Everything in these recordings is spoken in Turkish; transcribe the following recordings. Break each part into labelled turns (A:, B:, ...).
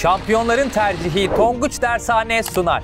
A: Şampiyonların tercihi Tonguç Dershane sunar.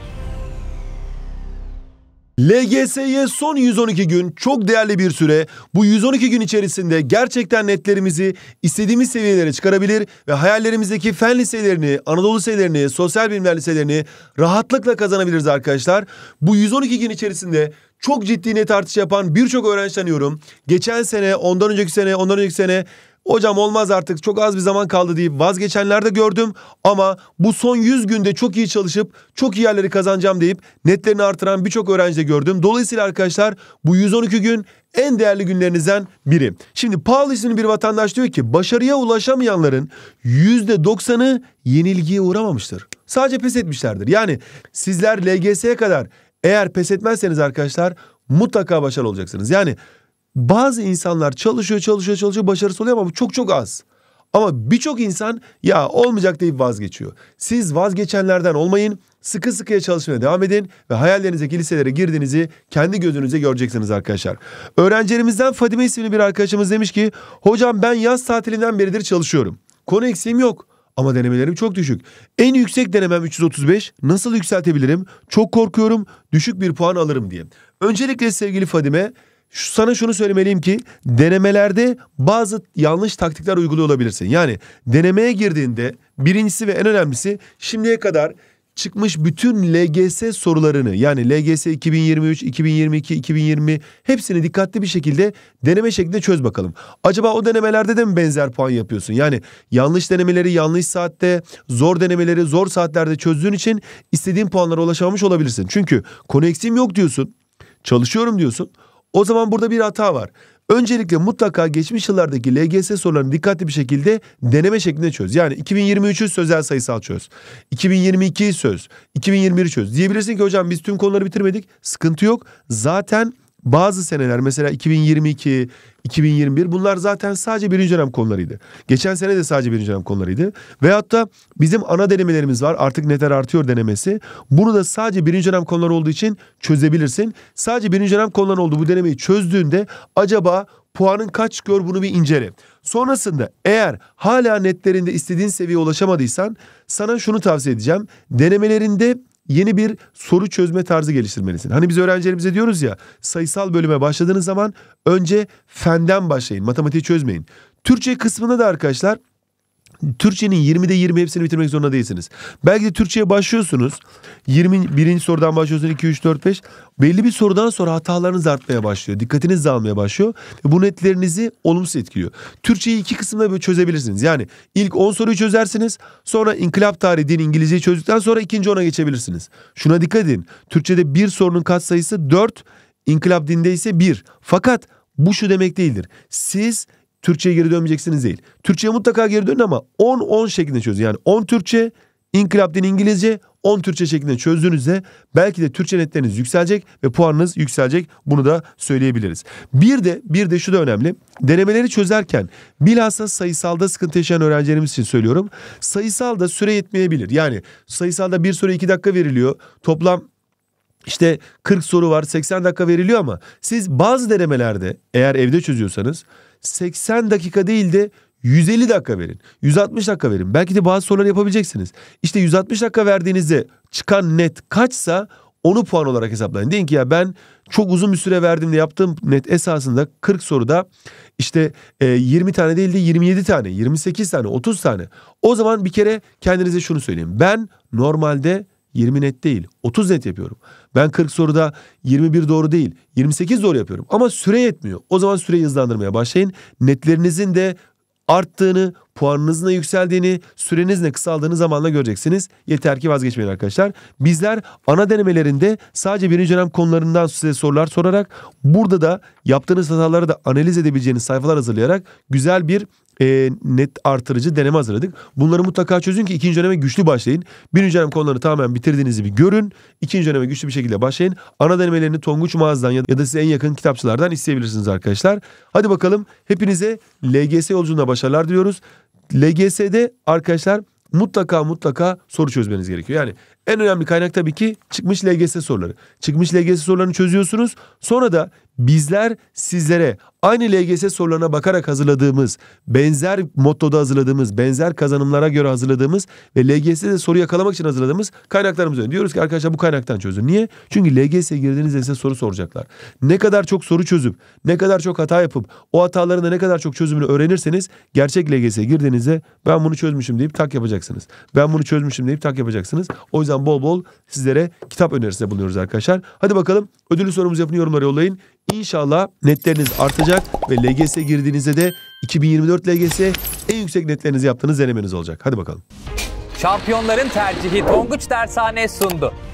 A: LGS'ye son 112 gün çok değerli bir süre. Bu 112 gün içerisinde gerçekten netlerimizi istediğimiz seviyelere çıkarabilir ve hayallerimizdeki fen liselerini, Anadolu liselerini, sosyal bilimler liselerini rahatlıkla kazanabiliriz arkadaşlar. Bu 112 gün içerisinde çok ciddi net artış yapan birçok öğrenci tanıyorum. Geçen sene, ondan önceki sene, ondan önceki sene hocam olmaz artık çok az bir zaman kaldı deyip vazgeçenler de gördüm ama bu son 100 günde çok iyi çalışıp çok iyi yerleri kazanacağım deyip netlerini artıran birçok öğrenci de gördüm. Dolayısıyla arkadaşlar bu 112 gün en değerli günlerinizden biri. Şimdi Paul isimli bir vatandaş diyor ki başarıya ulaşamayanların %90'ı yenilgiye uğramamıştır. Sadece pes etmişlerdir. Yani sizler LGS'ye kadar eğer pes etmezseniz arkadaşlar mutlaka başarılı olacaksınız. Yani bazı insanlar çalışıyor, çalışıyor, çalışıyor, başarısı oluyor ama bu çok çok az. Ama birçok insan ya olmayacak deyip vazgeçiyor. Siz vazgeçenlerden olmayın. Sıkı sıkıya çalışmaya devam edin ve hayallerinizdeki liselere girdiğinizi kendi gözünüze göreceksiniz arkadaşlar. Öğrencilerimizden Fadime isimli bir arkadaşımız demiş ki hocam ben yaz tatilinden beridir çalışıyorum. Konu eksiğim yok ama denemelerim çok düşük. En yüksek denemem 335 nasıl yükseltebilirim çok korkuyorum düşük bir puan alırım diye. Öncelikle sevgili Fadime sana şunu söylemeliyim ki denemelerde bazı yanlış taktikler uyguluyor olabilirsin. Yani denemeye girdiğinde birincisi ve en önemlisi şimdiye kadar çıkmış bütün LGS sorularını yani LGS 2023, 2022, 2020 hepsini dikkatli bir şekilde deneme şeklinde çöz bakalım. Acaba o denemelerde de mi benzer puan yapıyorsun? Yani yanlış denemeleri yanlış saatte, zor denemeleri zor saatlerde çözdüğün için istediğin puanlara ulaşamamış olabilirsin. Çünkü konu koneksim yok diyorsun, çalışıyorum diyorsun o zaman burada bir hata var. Öncelikle mutlaka geçmiş yıllardaki LGS sorularını dikkatli bir şekilde deneme şeklinde çöz. Yani 2023'ü sözel sayısal çöz. 2022'yi söz. 2021'i çöz. Diyebilirsin ki hocam biz tüm konuları bitirmedik. Sıkıntı yok. Zaten bazı seneler mesela 2022, 2021 bunlar zaten sadece birinci dönem konularıydı. Geçen sene de sadece birinci dönem konularıydı. Veyahut da bizim ana denemelerimiz var artık neter artıyor denemesi. Bunu da sadece birinci dönem konuları olduğu için çözebilirsin. Sadece birinci dönem konuları olduğu bu denemeyi çözdüğünde acaba puanın kaç gör bunu bir incele. Sonrasında eğer hala netlerinde istediğin seviyeye ulaşamadıysan sana şunu tavsiye edeceğim. Denemelerinde yeni bir soru çözme tarzı geliştirmelisin. Hani biz öğrencilerimize diyoruz ya sayısal bölüme başladığınız zaman önce fenden başlayın matematiği çözmeyin. Türkçe kısmında da arkadaşlar Türkçenin 20'de 20 hepsini bitirmek zorunda değilsiniz. Belki de Türkçe'ye başlıyorsunuz. 20 birinci sorudan başlıyorsunuz 2 3 4 5. Belli bir sorudan sonra hatalarınız artmaya başlıyor. Dikkatiniz dağılmaya başlıyor ve bu netlerinizi olumsuz etkiliyor. Türkçeyi iki kısımda böyle çözebilirsiniz. Yani ilk 10 soruyu çözersiniz. Sonra inkılap tarihi din İngilizceyi çözdükten sonra ikinci ona geçebilirsiniz. Şuna dikkat edin. Türkçede bir sorunun kat sayısı 4, inkılap dinde ise 1. Fakat bu şu demek değildir. Siz Türkçe'ye geri dönmeyeceksiniz değil. Türkçe'ye mutlaka geri dönün ama 10-10 şeklinde çözün. Yani 10 Türkçe, İnkılap İngilizce, 10 Türkçe şeklinde çözdüğünüzde belki de Türkçe netleriniz yükselecek ve puanınız yükselecek. Bunu da söyleyebiliriz. Bir de bir de şu da önemli. Denemeleri çözerken bilhassa sayısalda sıkıntı yaşayan öğrencilerimiz için söylüyorum. Sayısalda süre yetmeyebilir. Yani sayısalda bir soru iki dakika veriliyor. Toplam işte 40 soru var 80 dakika veriliyor ama siz bazı denemelerde eğer evde çözüyorsanız 80 dakika değil de 150 dakika verin. 160 dakika verin. Belki de bazı soruları yapabileceksiniz. İşte 160 dakika verdiğinizde çıkan net kaçsa onu puan olarak hesaplayın. Deyin ki ya ben çok uzun bir süre verdim de yaptığım net esasında 40 soruda işte 20 e, tane değil de 27 tane, 28 tane, 30 tane. O zaman bir kere kendinize şunu söyleyeyim. Ben normalde 20 net değil 30 net yapıyorum. Ben 40 soruda 21 doğru değil 28 doğru yapıyorum ama süre yetmiyor. O zaman süreyi hızlandırmaya başlayın. Netlerinizin de arttığını, puanınızın da yükseldiğini, sürenizin de kısaldığını zamanla göreceksiniz. Yeter ki vazgeçmeyin arkadaşlar. Bizler ana denemelerinde sadece birinci dönem konularından size sorular sorarak burada da yaptığınız hataları da analiz edebileceğiniz sayfalar hazırlayarak güzel bir e, net artırıcı deneme hazırladık. Bunları mutlaka çözün ki ikinci döneme güçlü başlayın. Birinci dönem konularını tamamen bitirdiğinizi bir görün. İkinci döneme güçlü bir şekilde başlayın. Ana denemelerini Tonguç Mağaz'dan ya da size en yakın kitapçılardan isteyebilirsiniz arkadaşlar. Hadi bakalım hepinize LGS yolculuğunda başarılar diliyoruz. LGS'de arkadaşlar mutlaka mutlaka soru çözmeniz gerekiyor. Yani en önemli kaynak tabii ki çıkmış LGS soruları. Çıkmış LGS sorularını çözüyorsunuz. Sonra da bizler sizlere aynı LGS sorularına bakarak hazırladığımız, benzer mottoda hazırladığımız, benzer kazanımlara göre hazırladığımız ve LGS'de soru yakalamak için hazırladığımız kaynaklarımızı önemli. Diyoruz ki arkadaşlar bu kaynaktan çözün. Niye? Çünkü LGS'ye girdiğinizde size soru soracaklar. Ne kadar çok soru çözüp, ne kadar çok hata yapıp, o hataların da ne kadar çok çözümünü öğrenirseniz gerçek LGS'ye girdiğinizde ben bunu çözmüşüm deyip tak yapacaksınız. Ben bunu çözmüşüm deyip tak yapacaksınız. O yüzden Oradan bol bol sizlere kitap önerisinde bulunuyoruz arkadaşlar. Hadi bakalım ödüllü sorumuzu yapın yorumlara yollayın. İnşallah netleriniz artacak ve LGS girdiğinizde de 2024 LGS en yüksek netlerinizi yaptığınız denemeniz olacak. Hadi bakalım. Şampiyonların tercihi Tonguç Dershane sundu.